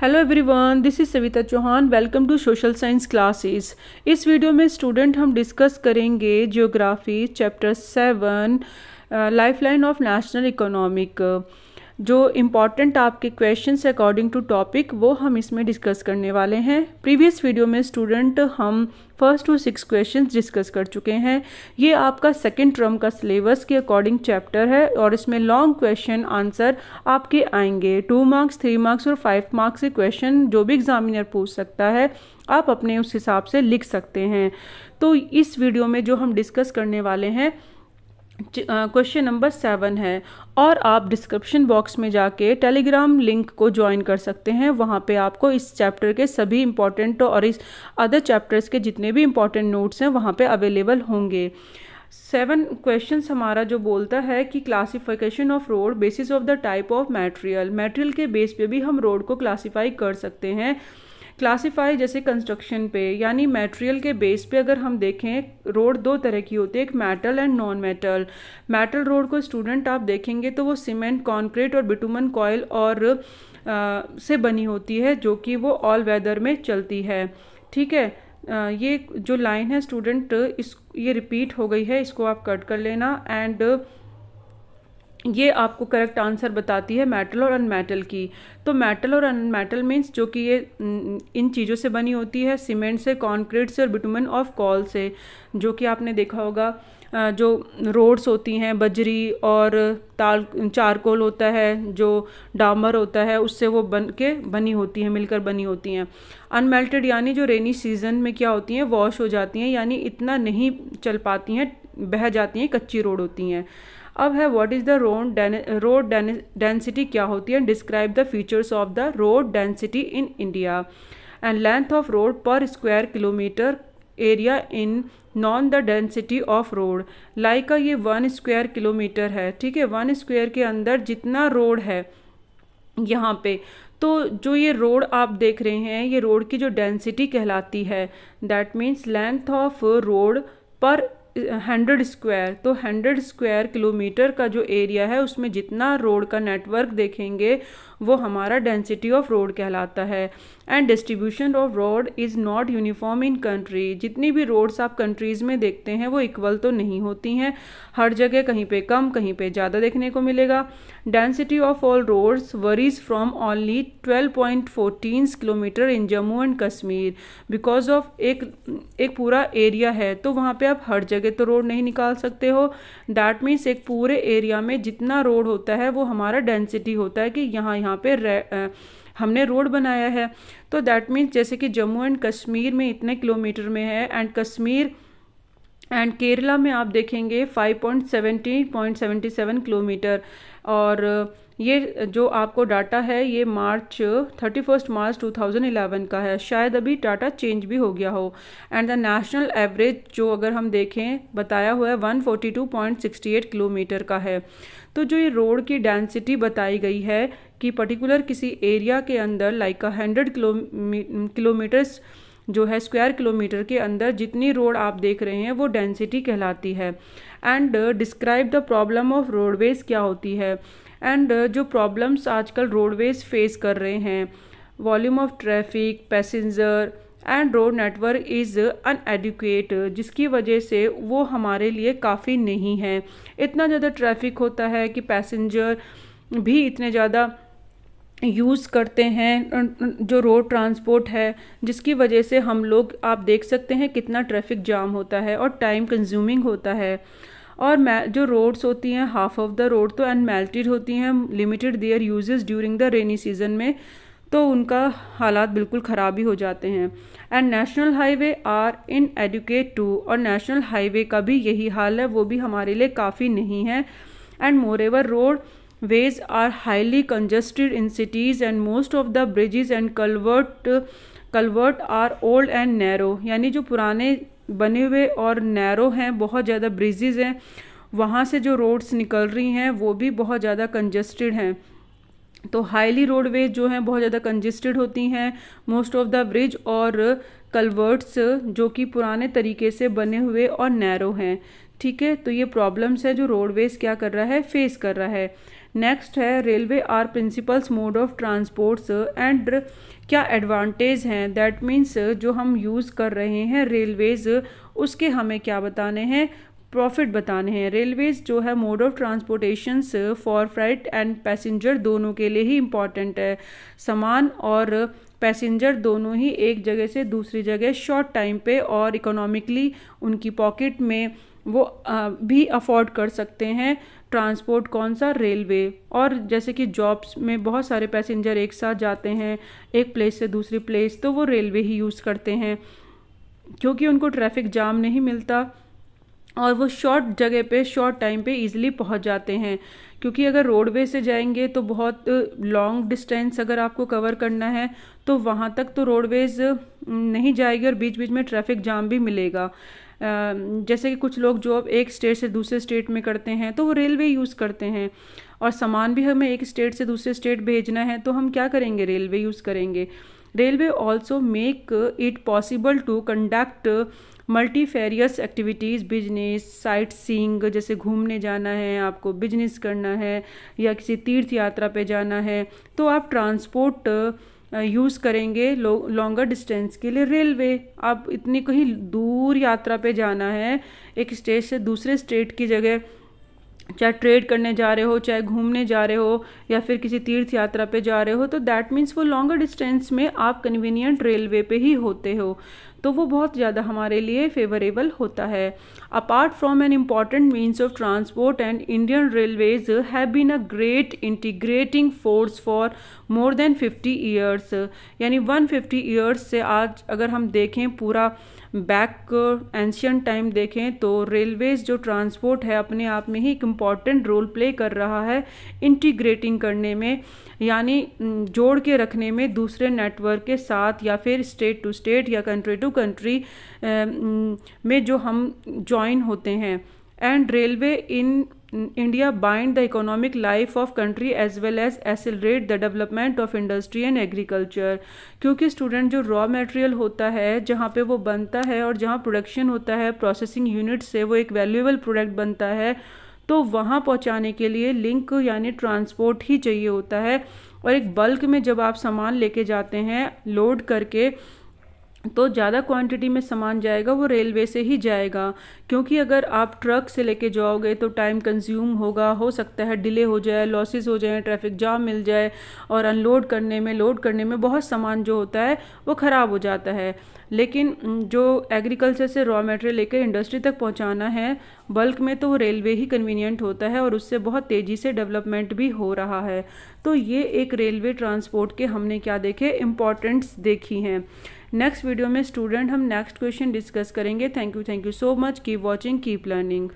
hello everyone this is Savita Chauhan welcome to social science classes इस video में student हम discuss करेंगे geography chapter seven lifeline of national economic जो important आपके question according to topic वो हम इसमें डिस्कस करने वाले हैं प्रीवियस वीडियो में स्टूडेंट हम first to six questions discuss कर चुके हैं ये आपका सेकेंड टर्म का सिलेबस के अकॉर्डिंग चैप्टर है और इसमें लॉन्ग क्वेश्चन आंसर आपके आएंगे टू मार्क्स थ्री मार्क्स और फाइव मार्क्स के क्वेश्चन जो भी एग्जामिनर पूछ सकता है आप अपने उस हिसाब से लिख सकते हैं तो इस वीडियो में जो हम डिस्कस करने वाले हैं क्वेश्चन नंबर सेवन है और आप डिस्क्रिप्शन बॉक्स में जाके टेलीग्राम लिंक को ज्वाइन कर सकते हैं वहाँ पे आपको इस चैप्टर के सभी इम्पॉर्टेंट और इस अदर चैप्टर्स के जितने भी इम्पॉर्टेंट नोट्स हैं वहाँ पे अवेलेबल होंगे सेवन क्वेश्चन हमारा जो बोलता है कि classification of road basis of the type of material material के बेस पे भी हम रोड को क्लासीफाई कर सकते हैं क्लासीफाई जैसे कंस्ट्रक्शन पे यानी मटेरियल के बेस पे अगर हम देखें रोड दो तरह की होती है एक metal and non metal metal road को स्टूडेंट आप देखेंगे तो वो सीमेंट कॉन्क्रीट और बिटुमन कॉयल और आ, से बनी होती है जो कि वो ऑल वेदर में चलती है ठीक है आ, ये जो लाइन है स्टूडेंट इस ये रिपीट हो गई है इसको आप कट कर लेना एंड ये आपको करेक्ट आंसर बताती है मेटल और अनमेटल की तो मेटल और अनमेटल मीन्स जो कि ये इन चीज़ों से बनी होती है सीमेंट से कॉन्क्रीट से और बिटुमन ऑफ कॉल से जो कि आपने देखा होगा जो रोड्स होती हैं बजरी और ताल चारकोल होता है जो डामर होता है उससे वो बन के बनी होती हैं मिलकर बनी होती हैं अनमेल्टेड यानी जो रेनी सीजन में क्या होती हैं वॉश हो जाती हैं यानी इतना नहीं चल पाती हैं बह जाती हैं कच्ची रोड होती हैं अब है what is the road road density क्या होती है describe the features of the road density in India and length of road per square kilometre area in known the density of road like ये one square kilometre है ठीक है one square के अंदर जितना रोड है यहाँ पे तो जो ये रोड आप देख रहे हैं ये रोड की जो डेंसिटी कहलाती है that means length of road per hundred square तो हंड्रेड स्क्वायर किलोमीटर का जो एरिया है उसमें जितना रोड का नेटवर्क देखेंगे वो हमारा डेंसिटी ऑफ रोड कहलाता है and distribution of road is not uniform in country जितनी भी रोड्स आप कंट्रीज़ में देखते हैं वो इक्वल तो नहीं होती हैं हर जगह कहीं पे कम कहीं पे ज़्यादा देखने को मिलेगा density of all roads varies from only 12.14 kilometre in Jammu and Kashmir because of एक एक पूरा एरिया है तो वहाँ पे आप हर जगह तो रोड नहीं निकाल सकते हो दैट मीन्स एक पूरे एरिया में जितना रोड होता है वो हमारा डेंसिटी होता है कि यहाँ यहाँ पे हमने रोड बनाया है तो दैट मीन्स जैसे कि जम्मू एंड कश्मीर में इतने किलोमीटर में है एंड कश्मीर एंड केरला में आप देखेंगे 5.17.77 किलोमीटर और ये जो आपको डाटा है ये मार्च थर्टी फर्स्ट मार्च 2011 का है शायद अभी डाटा चेंज भी हो गया हो एंड द नेशनल एवरेज जो अगर हम देखें बताया हुआ है 142.68 किलोमीटर का है तो जो ये रोड की डेंसिटी बताई गई है कि पर्टिकुलर किसी एरिया के अंदर लाइक हंड्रेड हंड्रेड किलोमीटर्स जो है स्क्वायर किलोमीटर के अंदर जितनी रोड आप देख रहे हैं वो डेंसिटी कहलाती है and describe the problem of roadways क्या होती है एंड uh, जो प्रॉब्लम्स आजकल रोडवेज़ फेस कर रहे हैं volume of traffic passenger and road network is inadequate जिसकी वजह से वो हमारे लिए काफ़ी नहीं है इतना ज़्यादा ट्रैफिक होता है कि पैसेंजर भी इतने ज़्यादा यूज़ करते हैं जो रोड ट्रांसपोर्ट है जिसकी वजह से हम लोग आप देख सकते हैं कितना ट्रैफिक जाम होता है और टाइम कंज्यूमिंग होता है और मै जो रोड्स होती हैं हाफ ऑफ द रोड तो अनमेल्टेड होती हैं limited their uses during the rainy season में तो उनका हालात बिल्कुल ख़राब ही हो जाते हैं and national highway are inadequate too और नेशनल हाईवे का भी यही हाल है वो भी हमारे लिए काफ़ी नहीं है and moreover road ways are highly congested in cities and most of the bridges and culvert culvert are old and narrow यानी जो पुराने बने हुए और नैरो हैं बहुत ज़्यादा ब्रिजेज़ हैं वहाँ से जो रोड्स निकल रही हैं वो भी बहुत ज़्यादा कंजेस्टेड हैं तो हाईली रोडवेज जो हैं बहुत ज़्यादा कंजेस्टेड होती हैं मोस्ट ऑफ द ब्रिज और कलवर्ट्स जो कि पुराने तरीके से बने हुए और नैरो हैं ठीक है तो ये प्रॉब्लम्स है जो रोडवेज क्या कर रहा है फेस कर रहा है नेक्स्ट है railway are principles mode of transports and क्या एडवांटेज हैं दैट मीन्स uh, जो हम यूज़ कर रहे हैं रेलवेज़ uh, उसके हमें क्या बताने हैं प्रॉफिट बताने हैं रेलवेज जो है mode of transportation for freight and passenger दोनों के लिए ही इम्पॉर्टेंट है सामान और पैसेंजर uh, दोनों ही एक जगह से दूसरी जगह शॉर्ट टाइम पे और इकोनॉमिकली उनकी पॉकेट में वो भी अफोर्ड कर सकते हैं ट्रांसपोर्ट कौन सा रेलवे और जैसे कि जॉब्स में बहुत सारे पैसेंजर एक साथ जाते हैं एक प्लेस से दूसरी प्लेस तो वो रेलवे ही यूज़ करते हैं क्योंकि उनको ट्रैफिक जाम नहीं मिलता और वो शॉर्ट जगह पे शॉर्ट टाइम पे इजीली पहुंच जाते हैं क्योंकि अगर रोडवे से जाएंगे तो बहुत लॉन्ग डिस्टेंस अगर आपको कवर करना है तो वहाँ तक तो रोडवेज़ नहीं जाएगी और बीच बीच में ट्रैफिक जाम भी मिलेगा जैसे कि कुछ लोग जॉब एक स्टेट से दूसरे स्टेट में करते हैं तो वो रेलवे यूज़ करते हैं और सामान भी हमें एक स्टेट से दूसरे स्टेट भेजना है तो हम क्या करेंगे रेलवे यूज़ करेंगे railway also make it possible to conduct multifarious activities business sightseeing जैसे घूमने जाना है आपको बिजनेस करना है या किसी तीर्थ यात्रा पे जाना है तो आप ट्रांसपोर्ट यूज़ करेंगे लॉन्गर डिस्टेंस के लिए रेलवे आप इतनी कहीं दूर यात्रा पे जाना है एक स्टेट से दूसरे स्टेट की जगह चाहे ट्रेड करने जा रहे हो चाहे घूमने जा रहे हो या फिर किसी तीर्थ यात्रा पे जा रहे हो तो दैट मीन्स वो लॉन्गर डिस्टेंस में आप कन्वीनियंट रेलवे पे ही होते हो तो वो बहुत ज़्यादा हमारे लिए फेवरेबल होता है apart from an important means of transport and Indian railways have been a great integrating force for more than 50 years यानी 150 ईयर्स से आज अगर हम देखें पूरा बैक एंशियन टाइम देखें तो रेलवेज जो ट्रांसपोर्ट है अपने आप में ही एक इम्पॉर्टेंट रोल प्ले कर रहा है इंटीग्रेटिंग करने में यानी जोड़ के रखने में दूसरे नेटवर्क के साथ या फिर स्टेट टू स्टेट या कंट्री टू कंट्री um, में जो हम जॉइन होते हैं and railway in India bind the economic life of country as well as accelerate the development of industry and agriculture क्योंकि स्टूडेंट जो रॉ मटेरियल होता है जहाँ पे वो बनता है और जहाँ प्रोडक्शन होता है प्रोसेसिंग यूनिट से वो एक वैल्यूएबल प्रोडक्ट बनता है तो वहाँ पहुँचाने के लिए लिंक यानी ट्रांसपोर्ट ही चाहिए होता है और एक बल्क में जब आप सामान लेके जाते हैं लोड करके तो ज़्यादा क्वांटिटी में सामान जाएगा वो रेलवे से ही जाएगा क्योंकि अगर आप ट्रक से लेके जाओगे तो टाइम कंज्यूम होगा हो सकता है डिले हो जाए लॉसेस हो जाए ट्रैफिक जाम मिल जाए और अनलोड करने में लोड करने में बहुत सामान जो होता है वो ख़राब हो जाता है लेकिन जो एग्रीकल्चर से रॉ मटेरियल लेकर इंडस्ट्री तक पहुंचाना है बल्क में तो रेलवे ही कन्वीनियंट होता है और उससे बहुत तेज़ी से डेवलपमेंट भी हो रहा है तो ये एक रेलवे ट्रांसपोर्ट के हमने क्या देखे इम्पॉर्टेंट्स देखी हैं नेक्स्ट वीडियो में स्टूडेंट हम नेक्स्ट क्वेश्चन डिस्कस करेंगे thank you thank you so much keep watching keep learning